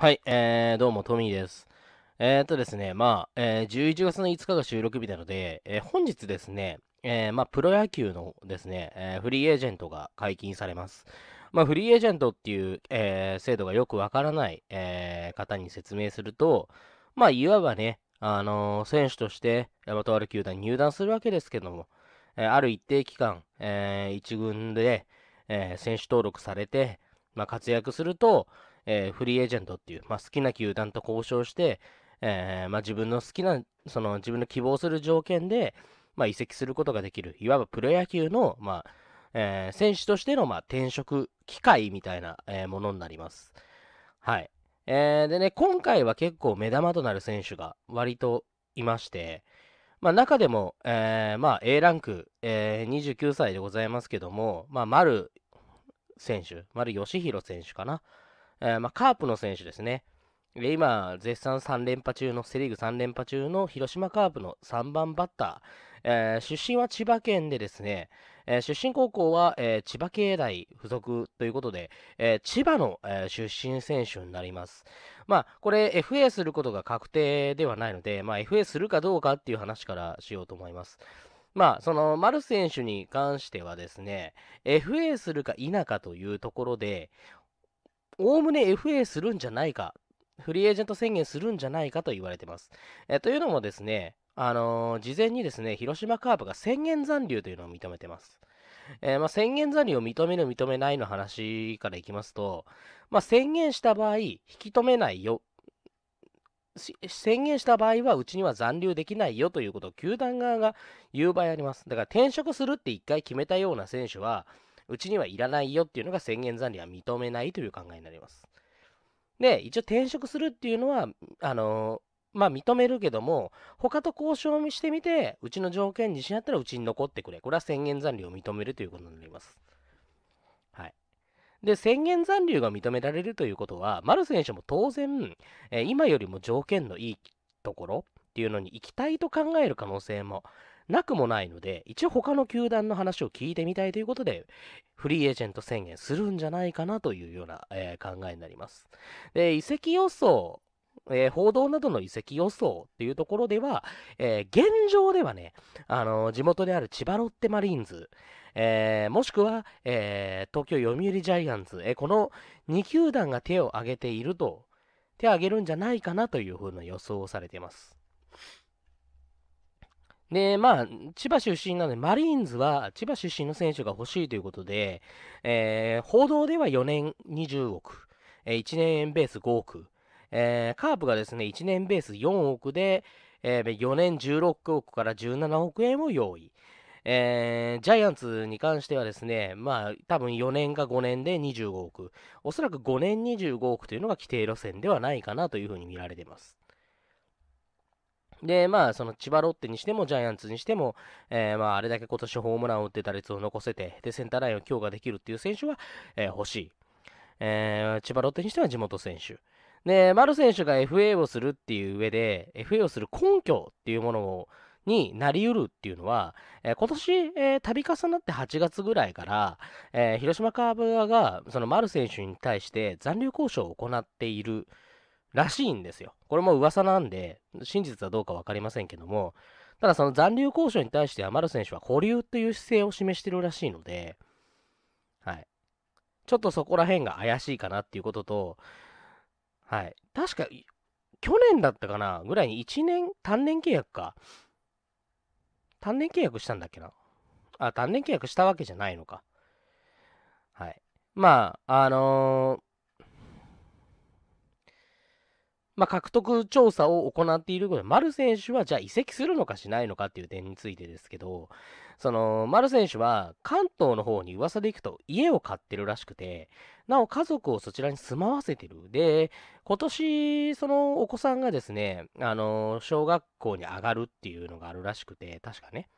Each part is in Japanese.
はい、えー、どうも、トミーです。えっ、ー、とですね、まあ、えー、11月の5日が収録日なので、えー、本日ですね、えまあ、プロ野球のですね、えフリーエージェントが解禁されます。まあ、フリーエージェントっていう、え制度がよくわからない、え方に説明すると、まあ、いわばね、あの選手として、まとある球団に入団するわけですけども、えある一定期間、え1軍で、え選手登録されて、まあ、活躍すると、えー、フリーエージェントっていう、まあ、好きな球団と交渉して、えー、まあ、自分の好きな、その自分の希望する条件で、まあ、移籍することができる、いわばプロ野球の、まあ、えー、選手としての、まあ、転職機会みたいな、えー、ものになります。はい。えー、でね、今回は結構目玉となる選手が割といまして、まあ、中でも、えー、まあ、A ランク、えー、29歳でございますけども、まあ、丸選手、丸義弘選手かな。えー、まあ、カープの選手ですね。今、絶賛3連覇中の、セ・リーグ3連覇中の広島カープの3番バッター、えー、出身は千葉県でですね、えー、出身高校は、えー、千葉経大附属ということで、え千葉の、え出身選手になります。まあ、これ FA することが確定ではないので、まあ、FA するかどうかっていう話からしようと思います。まあ、その、丸選手に関してはですね、FA するか否かというところで、おおむね FA するんじゃないか、フリーエージェント宣言するんじゃないかと言われてます。えというのもですね、あのー、事前にですね、広島カープが宣言残留というのを認めてます。えー、まあ、宣言残留を認める、認めないの話からいきますと、まあ、宣言した場合、引き止めないよ。宣言した場合は、うちには残留できないよということを球団側が言う場合あります。だから転職するって1回決めたような選手は、うちにはいらないよっていうのが宣言残留は認めないという考えになります。で、一応転職するっていうのは、あのまあ認めるけども、他と交渉をしてみて、うちの条件に自信あったらうちに残ってくれ。これは宣言残留を認めるということになります。はい。で、宣言残留が認められるということは、丸選手も当然、えー、今よりも条件のいいところっていうのに行きたいと考える可能性も、なくもないので、一応他の球団の話を聞いてみたいということで、フリーエージェント宣言するんじゃないかなというような、えー、考えになります。で、移籍予想、えー、報道などの移籍予想っていうところでは、えー、現状ではね、あのー、地元である千葉ロッテマリーンズ、えもしくは、え東京読売ジャイアンツ、えこの2球団が手を挙げていると、手を挙げるんじゃないかなというふうな予想をされています。で、まあ、千葉出身なので、マリーンズは千葉出身の選手が欲しいということで、えー、報道では4年20億、えー、1年ベース5億、えー、カープがですね、1年ベース4億で、えー、4年16億から17億円を用意。えー、ジャイアンツに関してはですね、まあ、多分4年か5年で25億、おそらく5年25億というのが規定路線ではないかなというふうに見られています。で、まあ、その千葉ロッテにしても、ジャイアンツにしても、えー、まあ、あれだけ今年ホームランを打って打率を残せて、で、センターラインを強化できるっていう選手は、えー、欲しい。えー、千葉ロッテにしては地元選手。で、丸選手が FA をするっていう上で、FA をする根拠っていうものを、になりうるっていうのは、えー、今年、えー、度重なって8月ぐらいから、えー、広島カーブ側がその丸選手に対して残留交渉を行っているらしいんですよ。これも噂なんで、真実はどうか分かりませんけども、ただその残留交渉に対してはる。選手は保留という姿勢を示してるらしいので、はい。ちょっとそこら辺が怪しいかなっていうことと、はい。確か、去年だったかなぐらいに1年、単年契約か。単年契約したんだっけなあ、単年契約したわけじゃないのか。はい。まあ、あのーまあ、獲得調査を行っているこら丸選手はじゃあ移籍するのかしないのかっていう点についてですけど、その、丸選手は関東の方に噂で行くと家を買ってるらしくて、なお家族をそちらに住まわせてる。で、今年、そのお子さんがですね、あの、小学校に上がるっていうのがあるらしくて、確かね。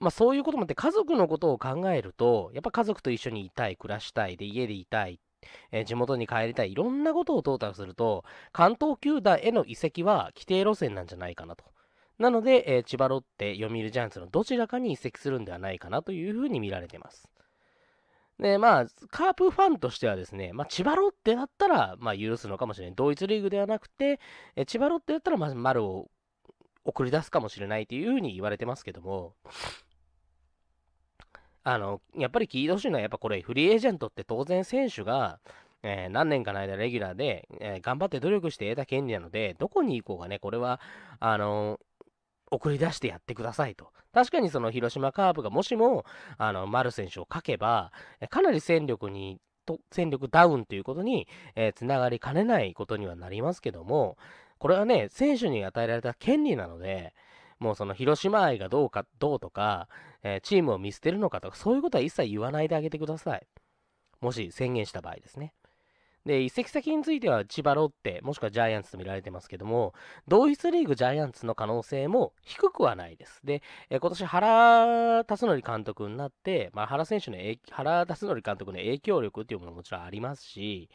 まあ、そういうこともあって家族のことを考えるとやっぱ家族と一緒にいたい暮らしたいで家でいたいえー、地元に帰りたい、いろんなことをトータルすると、関東球団への移籍は規定路線なんじゃないかなと。なので、えー、千葉ロッテ、読売ジャイアンツのどちらかに移籍するんではないかなというふうに見られてます。で、まあ、カープファンとしてはですね、まあ、千葉ロッテだったら、まあ、許すのかもしれない。同一リーグではなくて、え千葉ロッテだったら、まず、丸を送り出すかもしれないというふうに言われてますけども、あの、やっぱり聞いてほしいのは、やっぱこれ、フリーエージェントって当然選手が、えー、何年かの間レギュラーで、えー、頑張って努力して得た権利なので、どこに行こうがね、これは、あの送り出してやってくださいと。確かにその広島カープがもしも、あの、丸選手を書けば、かなり戦力に、と戦力ダウンということに、えー、つながりかねないことにはなりますけども、これはね、選手に与えられた権利なので、もうその広島愛がどうか、どうとか、えー、チームを見捨てるのかとか、そういうことは一切言わないであげてください。もし宣言した場合ですね。で、移籍先については千葉ロッテ、もしくはジャイアンツと見られてますけども、同一リーグジャイアンツの可能性も低くはないです。で、え今年原辰徳監督になって、まあ、原選手の、原辰徳監督の影響力っていうものももちろんありますし、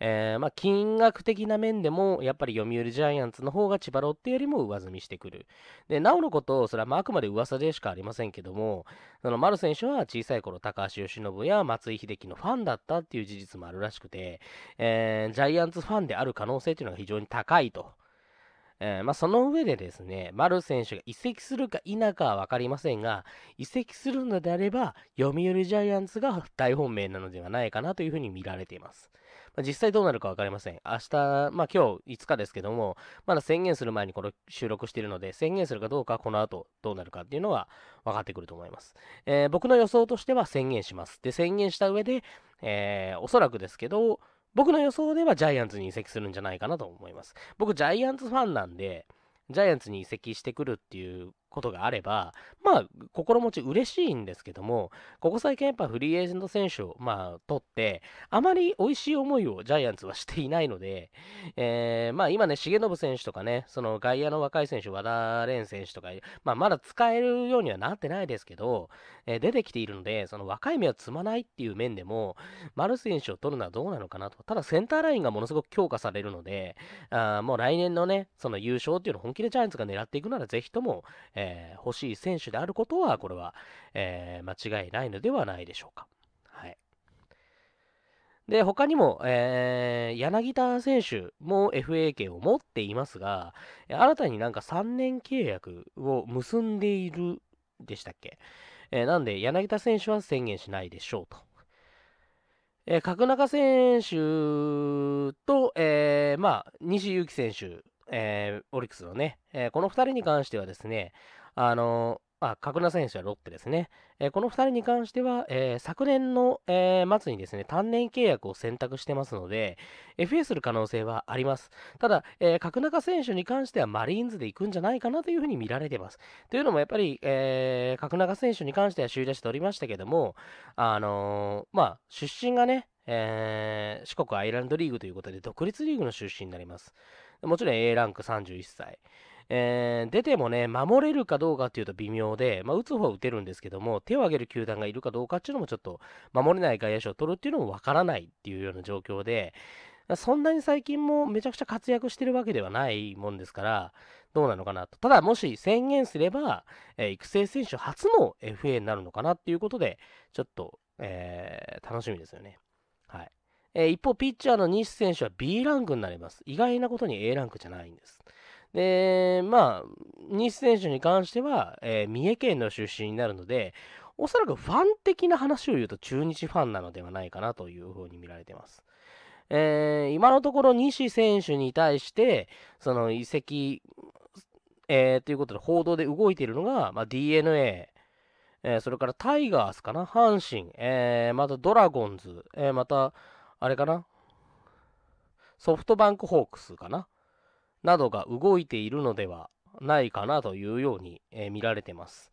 えー、まあ、金額的な面でも、やっぱり読売ジャイアンツの方が千葉ロッテよりも上積みしてくる。で、なおのこと、それはまああくまで噂でしかありませんけども、その丸選手は小さい頃、高橋由伸や松井秀喜のファンだったっていう事実もあるらしくて、えー、ジャイアンツファンである可能性っていうのが非常に高いと。えー、まあ、その上でですね、丸選手が移籍するか否かは分かりませんが、移籍するのであれば、読売ジャイアンツが大本命なのではないかなというふうに見られています。実際どうなるか分かりません。明日、まあ今日5日ですけども、まだ宣言する前にこの収録しているので、宣言するかどうか、この後どうなるかっていうのは分かってくると思います。えー、僕の予想としては宣言します。で、宣言した上で、えー、おそらくですけど、僕の予想ではジャイアンツに移籍するんじゃないかなと思います。僕、ジャイアンツファンなんで、ジャイアンツに移籍してくるっていうことがあれば、まあ、心持ち嬉しいんですけども、ここ最近やっぱフリーエージェント選手を、まあ、取って、あまり美味しい思いをジャイアンツはしていないので、えー、まあ、今ね、重信選手とかね、その外野の若い選手、和田蓮選手とか、まあ、まだ使えるようにはなってないですけど、えー、出てきているので、その若い目は積まないっていう面でも、丸選手を取るのはどうなのかなと。ただ、センターラインがものすごく強化されるので、あもう来年のね、その優勝っていうのを本気でジャイアンツが狙っていくなら、ぜひとも、えー、欲しい選手であることは、これは、えー、間違いないのではないでしょうか。はい。で、他にも、えー、柳田選手も FA 権を持っていますが、新たになんか3年契約を結んでいるでしたっけ。えー、なんで、柳田選手は宣言しないでしょうと。えー、角中選手と、えー、まあ、西祐希選手えー、オリックスのね、えー、この2人に関してはですね、あのあ、角名選手はロッテですね。えー、この2人に関しては、えー、昨年の、えー、末にですね、単年契約を選択してますので、FA する可能性はあります。ただ、えー、角中選手に関してはマリーンズで行くんじゃないかなというふうに見られてます。というのも、やっぱり、えー、角中選手に関しては首位打しておりましたけども、あのー、まあ、出身がね、えー、四国アイランドリーグということで、独立リーグの出身になります。もちろん A ランク31歳。えー、出てもね、守れるかどうかっていうと微妙で、まあ、打つ方は打てるんですけども、手を挙げる球団がいるかどうかっていうのもちょっと、守れない外野手を取るっていうのもわからないっていうような状況で、そんなに最近もめちゃくちゃ活躍してるわけではないもんですから、どうなのかなと。ただ、もし宣言すれば、えー、育成選手初の FA になるのかなっていうことで、ちょっと、えー、楽しみですよね。はい。えー、一方、ピッチャーの西選手は B ランクになります。意外なことに A ランクじゃないんです。で、まあ、西選手に関しては、えー、三重県の出身になるので、おそらくファン的な話を言うと中日ファンなのではないかなというふうに見られています。えー、今のところ西選手に対して、その移籍、えー、ということで報道で動いているのが、まあ、DNA、えー、それからタイガースかな、阪神、えー、またドラゴンズ、えー、またあれかなソフトバンクホークスかななどが動いているのではないかなというように、えー、見られてます。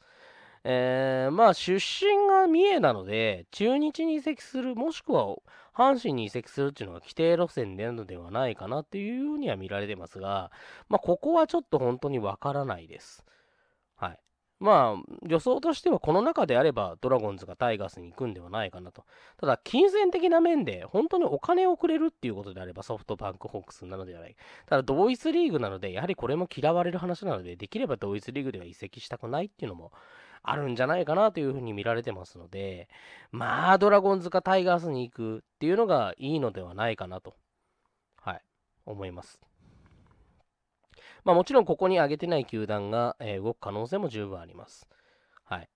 えー、まあ出身が三重なので中日に移籍するもしくは阪神に移籍するっていうのが規定路線でのではないかなっていうようには見られてますが、まあ、ここはちょっと本当にわからないです。はい。まあ、予想としてはこの中であればドラゴンズがタイガースに行くんではないかなと。ただ、金銭的な面で本当にお金をくれるっていうことであればソフトバンクホークスなのではない。ただ、同一リーグなので、やはりこれも嫌われる話なので、できれば同一リーグでは移籍したくないっていうのもあるんじゃないかなというふうに見られてますので、まあ、ドラゴンズかタイガースに行くっていうのがいいのではないかなと、はい、思います。まあ、もちろんここに挙げてない球団が、えー、動く可能性も十分あります。はい。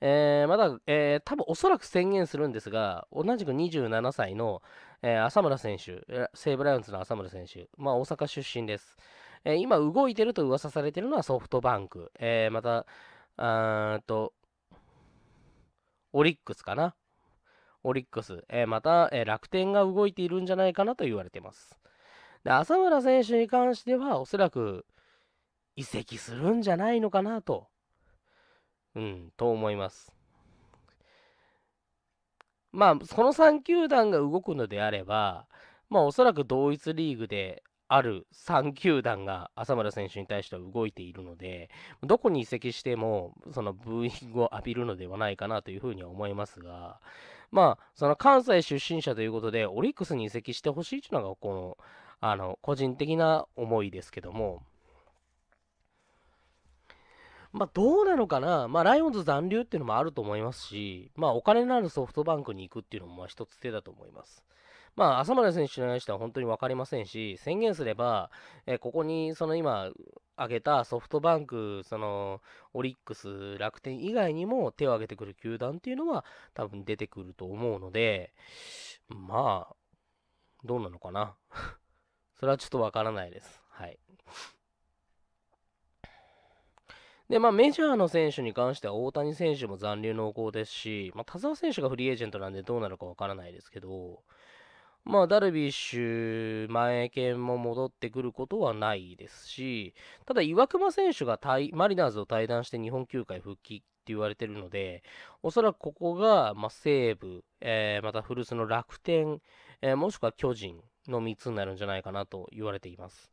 えー、まだ、えー、多分おそらく宣言するんですが、同じく27歳の、えー、浅村選手、西武ライオンズの浅村選手、まあ、大阪出身です。えー、今動いてると噂されてるのはソフトバンク、えー、また、あと、オリックスかな。オリックス、えー、また、えー、楽天が動いているんじゃないかなと言われています。で浅村選手に関しては、おそらく移籍するんじゃないのかなと、うん、と思います。まあ、その3球団が動くのであれば、まあ、おそらく同一リーグである3球団が浅村選手に対しては動いているので、どこに移籍しても、そのブーイングを浴びるのではないかなというふうには思いますが、まあ、その関西出身者ということで、オリックスに移籍してほしいというのが、このあの、個人的な思いですけども、まあ、どうなのかな、まあ、ライオンズ残留っていうのもあると思いますし、まあ、お金のあるソフトバンクに行くっていうのも一つ手だと思います。まあ、浅村選手に話は本当に分かりませんし、宣言すれば、えここにその今、挙げたソフトバンク、そのオリックス、楽天以外にも手を挙げてくる球団っていうのは多分出てくると思うので、まあ、どうなのかなそれはちょっとわからないです。はい。で、まあ、メジャーの選手に関しては大谷選手も残留濃厚ですし、まあ、田澤選手がフリーエージェントなんでどうなるかわからないですけど、まあ、ダルビッシュ、前剣も戻ってくることはないですし、ただ、岩隈選手がマリナーズを退団して日本球界復帰って言われてるので、おそらくここが、まあ、西武、えー、また古巣の楽天、えー、もしくは巨人の3つになるんじゃないかなと言われています。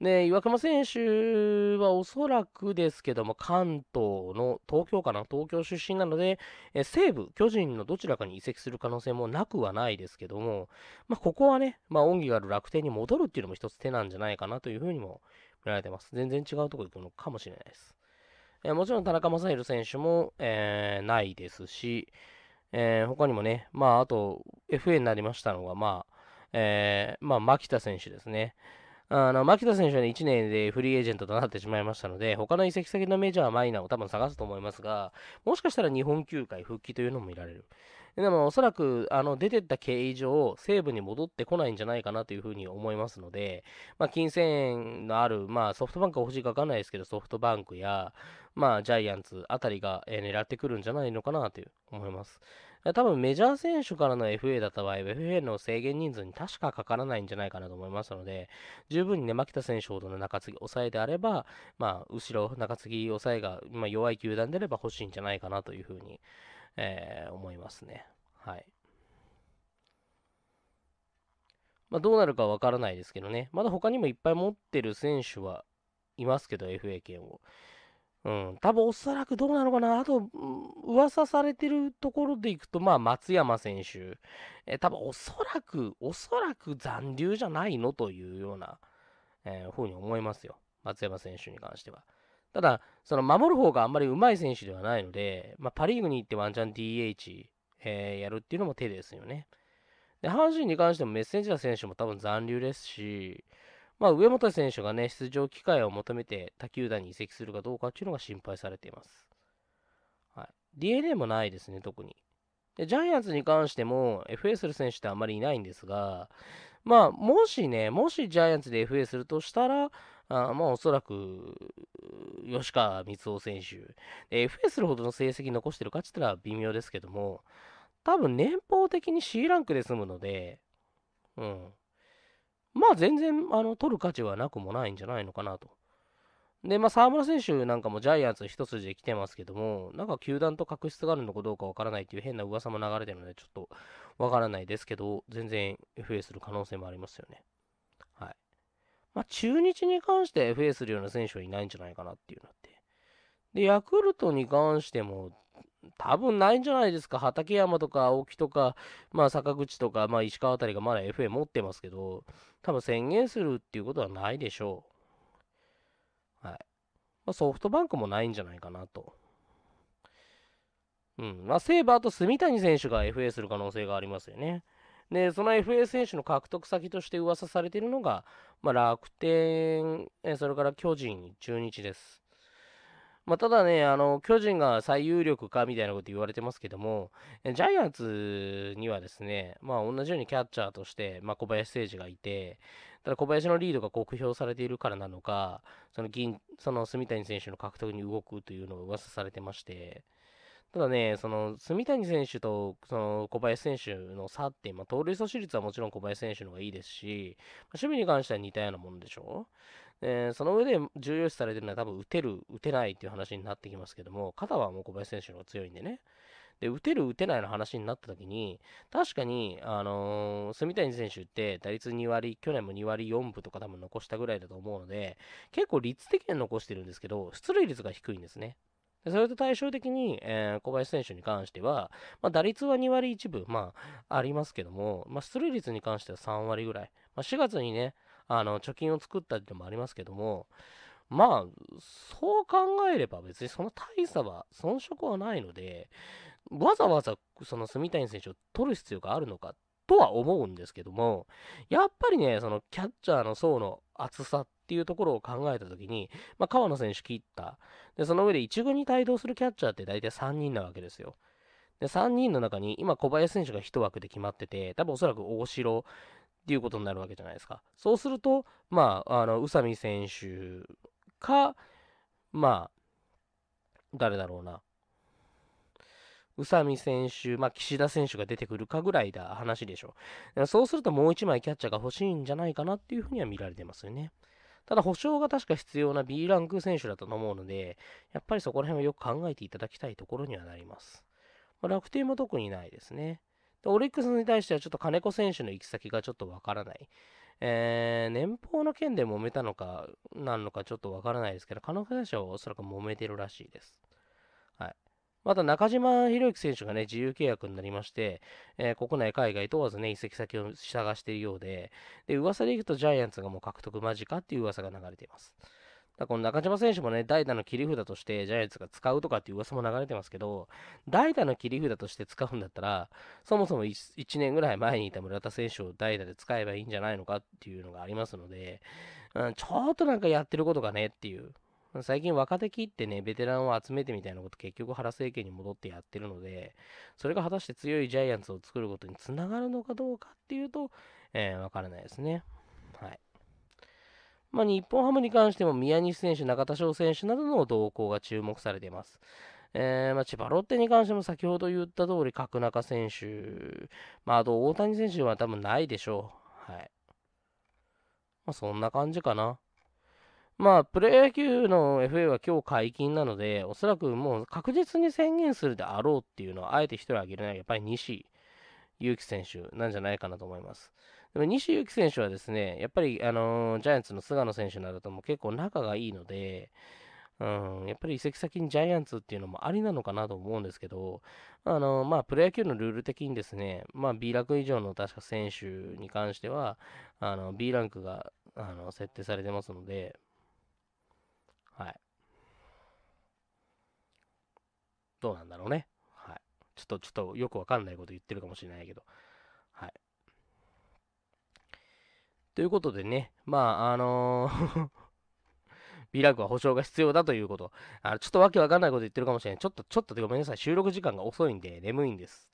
で、岩隈選手はおそらくですけども、関東の東京かな、東京出身なので、え西武、巨人のどちらかに移籍する可能性もなくはないですけども、まあ、ここはね、まあ、恩義がある楽天に戻るっていうのも一つ手なんじゃないかなというふうにも見られてます。全然違うところに行くのかもしれないです。えもちろん田中将大選手も、えー、ないですし、えー、他にもね、まあ、あと、FA になりましたのが、まあ、えー、まあ、牧田選手ですね。あの、牧田選手はね、1年でフリーエージェントとなってしまいましたので、他の移籍先のメジャー、マイナーを多分探すと思いますが、もしかしたら日本球界復帰というのも見られる。でも、おそらく、あの、出てった経緯上、西部に戻ってこないんじゃないかなというふうに思いますので、まあ、金銭のある、まあ、ソフトバンクが欲しいかわかんないですけど、ソフトバンクや、まあ、ジャイアンツあたりが、えー、狙ってくるんじゃないのかなという思います。多分メジャー選手からの FA だった場合は FA の制限人数に確かかからないんじゃないかなと思いますので、十分にね、牧田選手ほどの中継ぎ抑えであれば、まあ、後ろ、中継ぎ抑えが、ま弱い球団であれば欲しいんじゃないかなというふうに、えー、思いますね。はい。まあ、どうなるかわからないですけどね。まだ他にもいっぱい持ってる選手はいますけど、FA 権を。うん、多分おそらくどうなのかな、あと、噂されてるところでいくと、まあ、松山選手、え多分おそらく、おそらく残留じゃないのというような、えー、ふうに思いますよ、松山選手に関しては。ただ、その守る方があんまり上手い選手ではないので、まあ、パ・リーグに行ってワンチャン DH、えー、やるっていうのも手ですよね。で、阪神に関してもメッセンジャー選手も多分残留ですし、まあ、上本選手がね、出場機会を求めて他球団に移籍するかどうかっていうのが心配されています。はい、DNA もないですね、特に。でジャイアンツに関しても FA する選手ってあんまりいないんですが、まあ、もしね、もしジャイアンツで FA するとしたら、あまあ、おそらく、吉川光雄選手。FA するほどの成績残してるかって言ったら微妙ですけども、多分年俸的に C ランクで済むので、うん。まあ全然あの取る価値はなくもないんじゃないのかなと。で、まあ、沢村選手なんかもジャイアンツ一筋で来てますけども、なんか球団と確執があるのかどうかわからないっていう変な噂も流れてるので、ちょっとわからないですけど、全然 FA する可能性もありますよね。はい。まあ、中日に関して FA するような選手はいないんじゃないかなっていうのって。で、ヤクルトに関しても、多分ないんじゃないですか。畠山とか青木とか、まあ坂口とか、まあ石川あたりがまだ FA 持ってますけど、多分宣言するっていうことはないでしょう。はい。まあ、ソフトバンクもないんじゃないかなと。うん。まあ、セーバーと住谷選手が FA する可能性がありますよね。で、その FA 選手の獲得先として噂されているのが、まあ、楽天、それから巨人、中日です。まあ、ただね、あの、巨人が最有力かみたいなこと言われてますけども、ジャイアンツにはですね、まあ、同じようにキャッチャーとして、まあ、小林誠司がいて、ただ小林のリードが酷評されているからなのか、その銀、その住谷選手の獲得に動くというのを噂されてまして、ただね、その、住谷選手と、その、小林選手の差って、まあ、盗塁阻止率はもちろん小林選手の方がいいですし、まあ、守備に関しては似たようなものでしょう。えー、その上で重要視されてるのは多分打てる、打てないっていう話になってきますけども、肩はもう小林選手の方が強いんでね。で、打てる、打てないの話になった時に、確かに、あのー、住谷選手って打率2割、去年も2割4分とか多分残したぐらいだと思うので、結構率的には残してるんですけど、出塁率が低いんですね。それと対照的に、えー、小林選手に関しては、まあ、打率は2割1分、まあ、ありますけども、まあ、出塁率に関しては3割ぐらい。まあ、4月にね、あの、貯金を作ったりてもありますけども、まあ、そう考えれば別にその大差は、遜色はないので、わざわざその住谷選手を取る必要があるのかとは思うんですけども、やっぱりね、そのキャッチャーの層の厚さっていうところを考えたときに、まあ、川野選手切った。で、その上で1軍に帯同するキャッチャーって大体3人なわけですよ。で、3人の中に、今小林選手が1枠で決まってて、多分おそらく大城っていうことになるわけじゃないですか。そうすると、まあ、あの、宇佐美選手か、まあ、誰だろうな。宇佐美選手、まあ、岸田選手が出てくるかぐらいだ話でしょう。そうするともう1枚キャッチャーが欲しいんじゃないかなっていうふうには見られてますよね。ただ保証が確か必要な B ランク選手だと思うので、やっぱりそこら辺はよく考えていただきたいところにはなります。まあ、楽天も特にないですね。オリックスに対してはちょっと金子選手の行き先がちょっとわからない。えー、年俸の件で揉めたのか、なんのかちょっとわからないですけど、金子選手はおそらく揉めてるらしいです。はい。また中島博之選手がね、自由契約になりまして、えー、国内、海外問わずね、移籍先を探しているようで、で、噂でいくとジャイアンツがもう獲得間近っていう噂が流れています。だこの中島選手もね、代打の切り札としてジャイアンツが使うとかっていう噂も流れてますけど、代打の切り札として使うんだったら、そもそも 1, 1年ぐらい前にいた村田選手を代打で使えばいいんじゃないのかっていうのがありますので、うん、ちょっとなんかやってることがねっていう。最近若手切ってね、ベテランを集めてみたいなこと結局原政権に戻ってやってるので、それが果たして強いジャイアンツを作ることにつながるのかどうかっていうと、えー、わからないですね。まあ、日本ハムに関しても宮西選手、中田翔選手などの動向が注目されています。えー、まあ、千葉ロッテに関しても先ほど言った通り、角中選手、まあ、あと大谷選手は多分ないでしょう。はい。まあ、そんな感じかな。まあ、プロ野球の FA は今日解禁なので、おそらくもう確実に宣言するであろうっていうのは、あえて一人挙げるのはやっぱり西勇輝選手なんじゃないかなと思います。でも西勇輝選手はですね、やっぱり、あのー、ジャイアンツの菅野選手などとも結構仲がいいので、うん、やっぱり移籍先にジャイアンツっていうのもありなのかなと思うんですけど、あのまあ、プロ野球のルール的にですね、まあ、B ランク以上の確か選手に関しては、あの B ランクがあの設定されてますので、はい。どうなんだろうね。はい。ちょっと、ちょっとよくわかんないこと言ってるかもしれないけど。ということでね、まあ、あのー ビラクは保証が必要だということ。あのちょっとわけわかんないこと言ってるかもしれない。ちょっと、ちょっとごめんなさい。収録時間が遅いんで、眠いんです。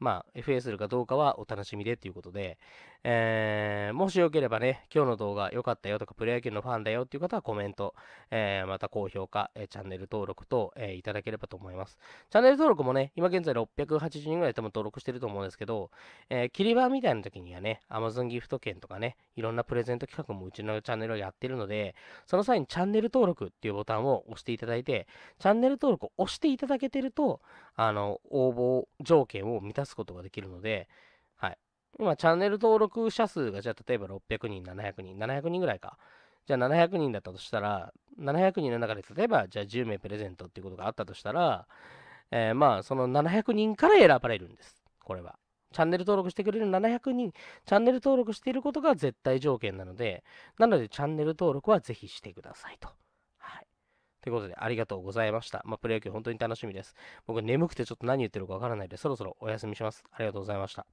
まあ、FA するかどうかはお楽しみでということで、えー、もしよければね、今日の動画良かったよとか、プロ野球のファンだよっていう方はコメント、えー、また高評価、えー、チャンネル登録と、えー、いただければと思います。チャンネル登録もね、今現在680人ぐらい多分登録してると思うんですけど、えー、切り場みたいな時にはね、Amazon ギフト券とかね、いろんなプレゼント企画もうちのチャンネルをやってるので、その際にチャンネル登録っていうボタンを押していただいて、チャンネル登録を押していただけてると、あの、応募条件を満たすすことができるので、はい。今、チャンネル登録者数が、じゃあ、例えば600人、700人、700人ぐらいか。じゃあ、700人だったとしたら、700人の中で、例えば、じゃあ、10名プレゼントっていうことがあったとしたら、えー、まあ、その700人から選ばれるんです。これは。チャンネル登録してくれる700人、チャンネル登録していることが絶対条件なので、なので、チャンネル登録はぜひしてくださいと。ということで、ありがとうございました。まあ、プロ野球本当に楽しみです。僕眠くてちょっと何言ってるかわからないで、そろそろお休みします。ありがとうございました。